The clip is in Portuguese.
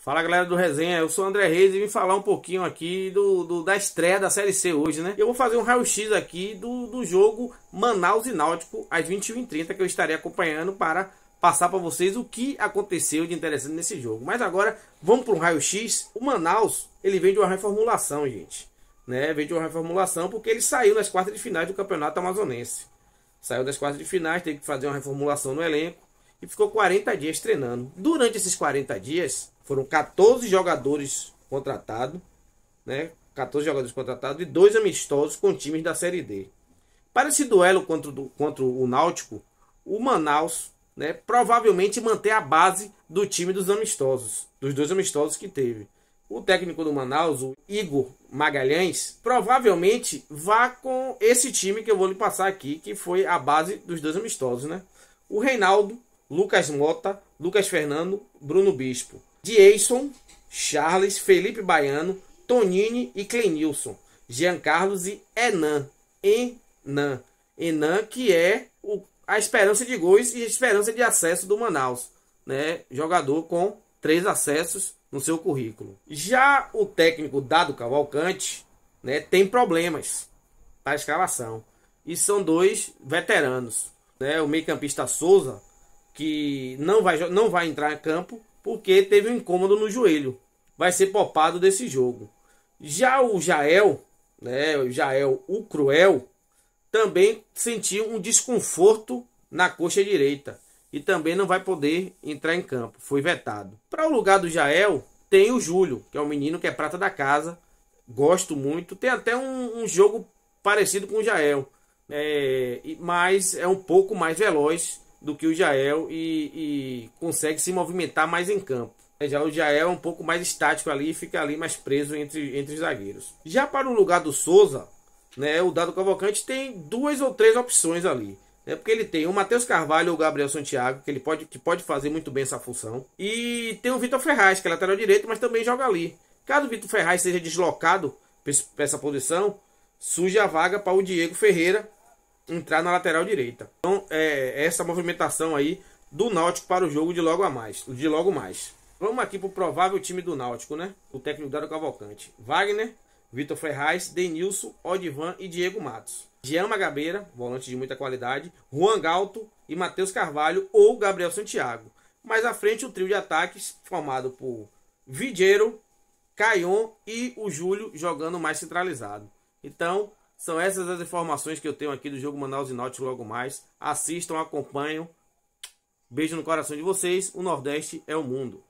Fala galera do Resenha, eu sou o André Reis e vim falar um pouquinho aqui do, do da estreia da Série C hoje, né? Eu vou fazer um raio-x aqui do, do jogo Manaus e Náutico às 21h30 que eu estarei acompanhando para passar para vocês o que aconteceu de interessante nesse jogo. Mas agora vamos para um raio-x. O Manaus ele vem de uma reformulação, gente. Né? Vem de uma reformulação porque ele saiu nas quartas de finais do Campeonato Amazonense. Saiu das quartas de finais, teve que fazer uma reformulação no elenco e ficou 40 dias treinando. Durante esses 40 dias, foram 14 jogadores contratados, né? 14 jogadores contratados e dois amistosos com times da Série D. Para esse duelo contra, o, contra o Náutico, o Manaus né, provavelmente manter a base do time dos amistosos, dos dois amistosos que teve. O técnico do Manaus, o Igor Magalhães, provavelmente vá com esse time que eu vou lhe passar aqui, que foi a base dos dois amistosos, né? O Reinaldo, Lucas Mota, Lucas Fernando, Bruno Bispo. Dieison, Charles, Felipe Baiano, Tonini e Clenilson, Jean Carlos e Enan. Enan. Enan, que é o, a esperança de gols e a esperança de acesso do Manaus. Né? Jogador com três acessos no seu currículo. Já o técnico Dado Cavalcante né, tem problemas para escalação. E são dois veteranos. Né? O meio-campista Souza, que não vai, não vai entrar em campo, porque teve um incômodo no joelho. Vai ser poupado desse jogo. Já o Jael, né, o Jael o Cruel, também sentiu um desconforto na coxa direita e também não vai poder entrar em campo. Foi vetado. Para o lugar do Jael, tem o Júlio, que é um menino que é prata da casa. Gosto muito. Tem até um, um jogo parecido com o Jael, é, mas é um pouco mais veloz do que o Jael e, e consegue se movimentar mais em campo. É, já o Jael é um pouco mais estático ali e fica ali mais preso entre, entre os zagueiros. Já para o lugar do Souza, né, o Dado Cavalcante tem duas ou três opções ali. É porque ele tem o Matheus Carvalho ou o Gabriel Santiago, que ele pode, que pode fazer muito bem essa função. E tem o Vitor Ferraz, que é lateral direito, mas também joga ali. Caso o Vitor Ferraz seja deslocado para essa posição, surge a vaga para o Diego Ferreira, entrar na lateral direita. Então, é, é essa movimentação aí do Náutico para o jogo de logo a mais, de logo mais. Vamos aqui para o provável time do Náutico, né? O técnico Dado Cavalcante. Wagner, Vitor Ferraz, Denilson, Odivan e Diego Matos. Jean Magabeira, volante de muita qualidade, Juan Galto e Matheus Carvalho ou Gabriel Santiago. Mais à frente, o trio de ataques formado por Vidheiro, Caion e o Júlio jogando mais centralizado. Então, são essas as informações que eu tenho aqui do jogo Manaus e Náutico logo mais. Assistam, acompanham. Beijo no coração de vocês. O Nordeste é o mundo.